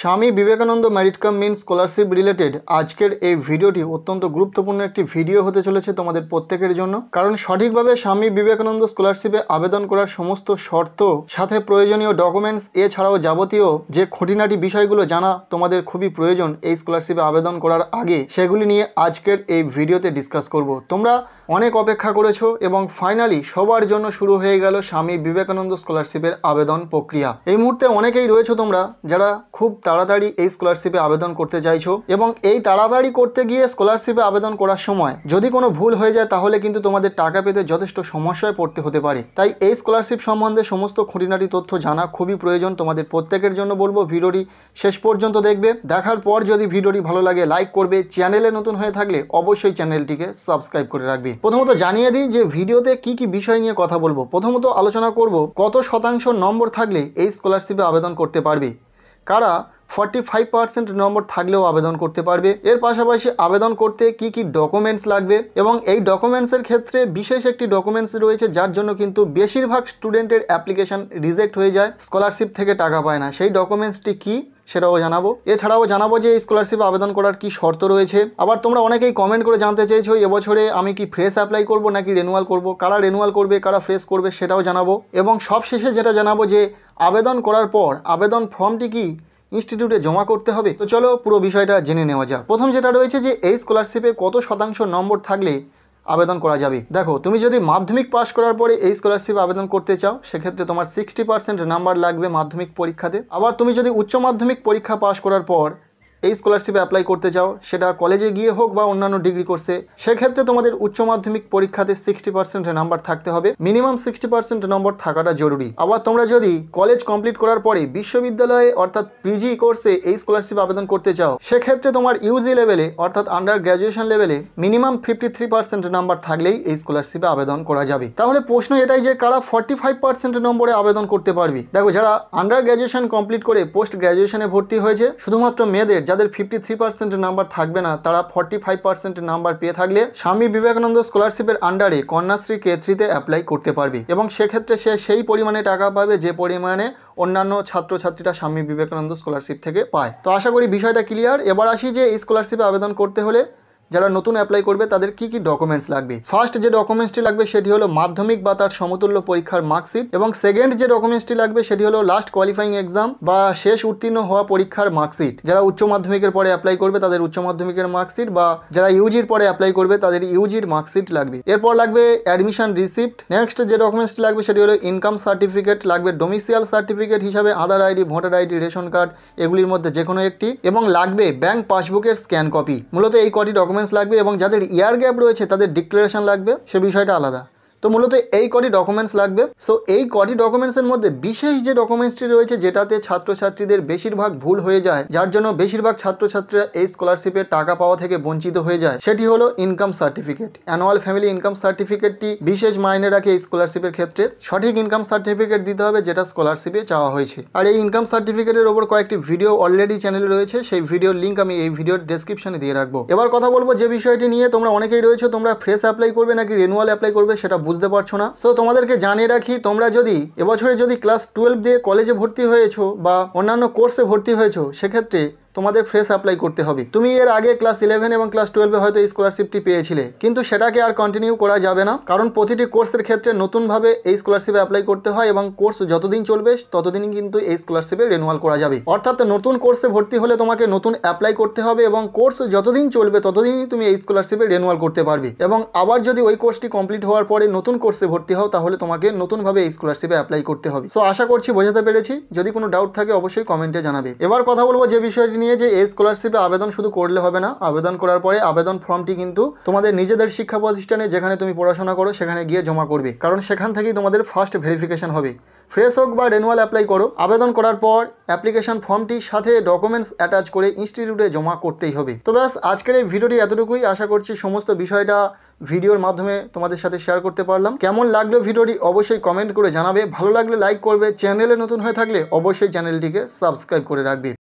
স্বামী Vivekananda merit cum mean scholarship related আজকের এই ভিডিওটি অত্যন্ত গুরুত্বপূর্ণ একটি ভিডিও হতে চলেছে তোমাদের প্রত্যেকের জন্য কারণ সঠিকভাবে স্বামী বিবেকানন্দ স্কলারশিপে আবেদন করার সমস্ত শর্ত সাথে প্রয়োজনীয় ডকুমেন্টস এছাড়াও যাবতীয় যে খুঁটিনাটি বিষয়গুলো জানা তোমাদের খুবই প্রয়োজন এই স্কলারশিপে আবেদন করার আগে সেগুলি নিয়ে আজকের এই ভিডিওতে ডিসকাস করব তোমরা অনেক অপেক্ষা করেছো এবং ফাইনালি সবার জন্য শুরু হয়ে গেল স্বামী বিবেকানন্দ স্কলারশিপের আবেদন প্রক্রিয়া এই মুহূর্তে অনেকেই রয়েছে তোমরা যারা খুব তাড়াতাড়ি এই স্কলারশিপে আবেদন করতে চাইছো এবং এই তাড়াতাড়ি করতে গিয়ে স্কলারশিপে আবেদন করার সময় যদি কোনো ভুল হয়ে যায় তাহলে কিন্তু তোমাদের টাকা পেতে যথেষ্ট সমস্যায় পড়তে হতে পারে তাই এই স্কলারশিপ সম্বন্ধে সমস্ত খুঁটিনাটি তথ্য জানা খুবই প্রয়োজন তোমাদের প্রত্যেকের জন্য বলবো ভিডিওটি শেষ পর্যন্ত দেখবে দেখার পর যদি ভিডিওটি ভালো লাগে লাইক করবে চ্যানেলে নতুন হয়ে থাকলে অবশ্যই চ্যানেলটিকে সাবস্ক্রাইব করে রাখবে প্রথমত জানিয়ে দিই যে ভিডিওতে কি কি বিষয় নিয়ে কথা বলবো প্রথমত আলোচনা করব কত শতাংশ নম্বর থাকলে এই স্কলারশিপে আবেদন করতে পারবে কারা ফর্টি ফাইভ পার্সেন্ট নম্বর থাকলেও আবেদন করতে পারবে এর পাশাপাশি আবেদন করতে কি কি ডকুমেন্টস লাগবে এবং এই ডকুমেন্টসের ক্ষেত্রে বিশেষ একটি ডকুমেন্টস রয়েছে যার জন্য কিন্তু বেশিরভাগ স্টুডেন্টের অ্যাপ্লিকেশান রিজেক্ট হয়ে যায় স্কলারশিপ থেকে টাকা পায় না সেই ডকুমেন্টসটি কী সেটাও জানাবো এছাড়াও জানাবো যে স্কলারশিপ আবেদন করার কি শর্ত রয়েছে আবার তোমরা অনেকেই কমেন্ট করে জানতে চেয়েছো এবছরে আমি কি ফ্রেশ অ্যাপ্লাই করব নাকি রেনুয়াল করব কারা রেনুয়াল করবে কারা ফ্রেশ করবে সেটাও জানাবো এবং সবশেষে যেটা জানাবো যে আবেদন করার পর আবেদন ফর্মটি কি ইনস্টিটিউটে জমা করতে হবে তো চলো পুরো বিষয়টা জেনে নেওয়া যাক প্রথম যেটা রয়েছে যে এই স্কলারশিপে কত শতাংশ নম্বর থাকলে আবেদন করা যাবে দেখো তুমি যদি মাধ্যমিক পাশ করার পরে এই স্কলারশিপ আবেদন করতে চাও সেক্ষেত্রে তোমার সিক্সটি পার্সেন্ট নাম্বার লাগবে মাধ্যমিক পরীক্ষাতে আবার তুমি যদি উচ্চ মাধ্যমিক পরীক্ষা পাশ করার পর এই স্কলারশিপে অ্যাপ্লাই করতে চাও সেটা কলেজে গিয়ে হোক বা অন্যান্য ডিগ্রি কোর্সে সেক্ষেত্রে তোমাদের উচ্চ মাধ্যমিক পরীক্ষাতে সিক্সটি পার্সেন্ট নাম্বার থাকতে হবে মিনিমাম সিক্সটি পার্সেন্ট নম্বর থাকাটা জরুরি আবার তোমরা যদি কলেজ কমপ্লিট করার পরে বিশ্ববিদ্যালয়ে অর্থাৎ পিজি কোর্সে এই স্কলারশিপ আবেদন করতে চাও সেক্ষেত্রে তোমার ইউজি লেভেলে অর্থাৎ আন্ডার গ্র্যাজুয়েশন লেভেলে minimum fifty three percent number থাকলেই এই স্কলারশিপে আবেদন করা যাবে তাহলে প্রশ্ন এটাই যে কারা ফর্টি ফাইভ পার্সেন্ট নম্বরে আবেদন করতে পারবি দেখো যারা আন্ডার গ্র্যাজুয়েশন কমপ্লিট করে পোস্ট গ্র্যাজুয়েশনে ভর্তি হয়েছে শুধুমাত্র মেয়েদের যাদের ফিফটি থ্রি পার্সেন্টের নাম্বার থাকবে না তারা ফর্টি ফাইভ পার্সেন্টের নাম্বার পেয়ে থাকলে স্বামী বিবেকানন্দ স্কলারশিপের আন্ডারে কন্যাশ্রী কে থ্রিতে অ্যাপ্লাই করতে পারবে এবং সেক্ষেত্রে সে সেই পরিমাণে টাকা পাবে যে পরিমাণে অন্যান্য ছাত্রছাত্রীরা স্বামী বিবেকানন্দ স্কলারশিপ থেকে পায় তো আশা করি বিষয়টা ক্লিয়ার এবার আসি যে এই স্কলারশিপে আবেদন করতে হলে যারা নতুন অ্যাপ্লাই করবে তাদের কি কি ডকুমেন্টস লাগবে ফার্স্ট যে ডকুমেন্টসটি লাগবে সেটি হলো মাধ্যমিক বা তার সমতুল্য পরীক্ষার মার্কশিট এবং সেকেন্ড যে ডকুমেন্টসটি লাগবে সেটি হলো লাস্ট কোয়ালিফাইং এক্সাম বা শেষ উত্তীর্ণ হওয়া পরীক্ষার মার্কশিট যারা উচ্চ মাধ্যমিকের পরে অ্যাপ্লাই করবে তাদের উচ্চ মাধ্যমিকের মার্কশিট বা যারা ইউজির পরে অ্যাপ্লাই করবে তাদের ইউজির মার্কশিট লাগবে এরপর লাগবে অ্যাডমিশন রিসিপ্ট নেক্সট যে ডকুমেন্টসটি লাগবে সেটি হলো ইনকাম সার্টিফিকেট লাগবে ডোমিসিয়াল সার্টিফিকেট হিসাবে Aadhaar ID voter ID ration card এগুলির মধ্যে যে কোনো একটি এবং লাগবে ব্যাংক পাসবুকের স্ক্যান কপি মূলত এই কটি ডকুমেন্ট ডকুমেন্টস লাগবে এবং যাদের ইয়ার গ্যাপ রয়েছে তাদের ডিক্লারেশন লাগবে সে বিষয়টা আলাদা তো মূলত এই কটি ডকুমেন্টস লাগবে সো এই কটি ডকুমেন্টসের মধ্যে বিশেষ যে ডকুমেন্টসটি রয়েছে যেটাতে ছাত্রছাত্রীদের বেশিরভাগ ভুল হয়ে যায় যার জন্য বেশিরভাগ ছাত্রছাত্রীরা এই স্কলারশিপের টাকা পাওয়া থেকে বঞ্চিত হয়ে যায় সেটি হলো income certificate annual family income সার্টিফিকেটটি বিশেষ মাইনে রাখে এই স্কলারশিপের ক্ষেত্রে সঠিক ইনকাম সার্টিফিকেট দিতে হবে যেটা স্কলারশিপে চাওয়া হয়েছে আর এই ইনকাম সার্টিফিকেটের ওপর কয়েকটি ভিডিও অলরেডি চ্যানেলে রয়েছে সেই ভিডিওর লিঙ্ক আমি এই ভিডিওর ডেসক্রিপশনে দিয়ে রাখবো এবার কথা বলবো যে বিষয়টি নিয়ে তোমরা অনেকেই রয়েছে তোমরা ফ্রেশ অ্যাপ্লাই করবে নাকি রেনুয়াল অ্যাপ্লাই করবে সেটা বুঝতে পারছো না সো তোমাদেরকে জানিয়ে রাখি তোমরা যদি এবছরে যদি ক্লাস টুয়েলভ দিয়ে কলেজে ভর্তি হয়েছো বা অন্যান্য কোর্সে ভর্তি হয়েছো সেক্ষেত্রে তোমাদের ফ্রেশ অ্যাপ্লাই করতে হবে তুমি এর আগে ক্লাস ইলেভেন এবং ক্লাস টুয়েলভে হয়তো এই স্কলারশিপটি পেয়েছিলে কিন্তু সেটাকে আর কন্টিনিউ করা যাবে না কারণ প্রতিটি কোর্সের ক্ষেত্রে নতুনভাবে এই স্কলারশিপে অ্যাপ্লাই করতে হয় এবং কোর্স যতদিন চলবে ততদিনই কিন্তু এই স্কলারশিপে রেনুয়াল করা যাবে অর্থাৎ নতুন কোর্সে ভর্তি হলে তোমাকে নতুন অ্যাপ্লাই করতে হবে এবং কোর্স যতদিন চলবে ততদিনই তুমি এই স্কলারশিপে রেনুয়াল করতে পারবে এবং আবার যদি ওই কোর্সটি কমপ্লিট হওয়ার পরে নতুন কোর্সে ভর্তি হও তাহলে তোমাকে নতুনভাবে এই স্কলারশিপে অ্যাপ্লাই করতে হবে সো আশা করছি বোঝাতে পেরেছি যদি কোনো ডাউট থাকে অবশ্যই কমেন্টে জানাবে এবার কথা বলবো যে বিষয়টি নিয়ে যে এই স্কলারশিপে আবেদন শুধু করলে হবে না আবেদন করার পরে আবেদন ফর্মটি কিন্তু তোমাদের নিজেদের শিক্ষা প্রতিষ্ঠানে যেখানে তুমি পড়াশোনা করো সেখানে গিয়ে জমা করবে কারণ সেখান থেকেই তোমাদের ফার্স্ট ভেরিফিকেশন হবে ফ্রেশ হোক বা রেনুয়াল অ্যাপ্লাই করো আবেদন করার পর অ্যাপ্লিকেশন ফর্মটির সাথে ডকুমেন্টস অ্যাটাচ করে ইনস্টিটিউটে জমা করতেই হবে তো ব্যাস আজকের এই ভিডিওটি এতটুকুই আশা করছি সমস্ত বিষয়টা ভিডিওর মাধ্যমে তোমাদের সাথে শেয়ার করতে পারলাম কেমন লাগলো ভিডিওটি অবশ্যই কমেন্ট করে জানাবে ভালো লাগলে লাইক করবে চ্যানেলে নতুন হয়ে থাকলে অবশ্যই চ্যানেলটিকে সাবস্ক্রাইব করে রাখবে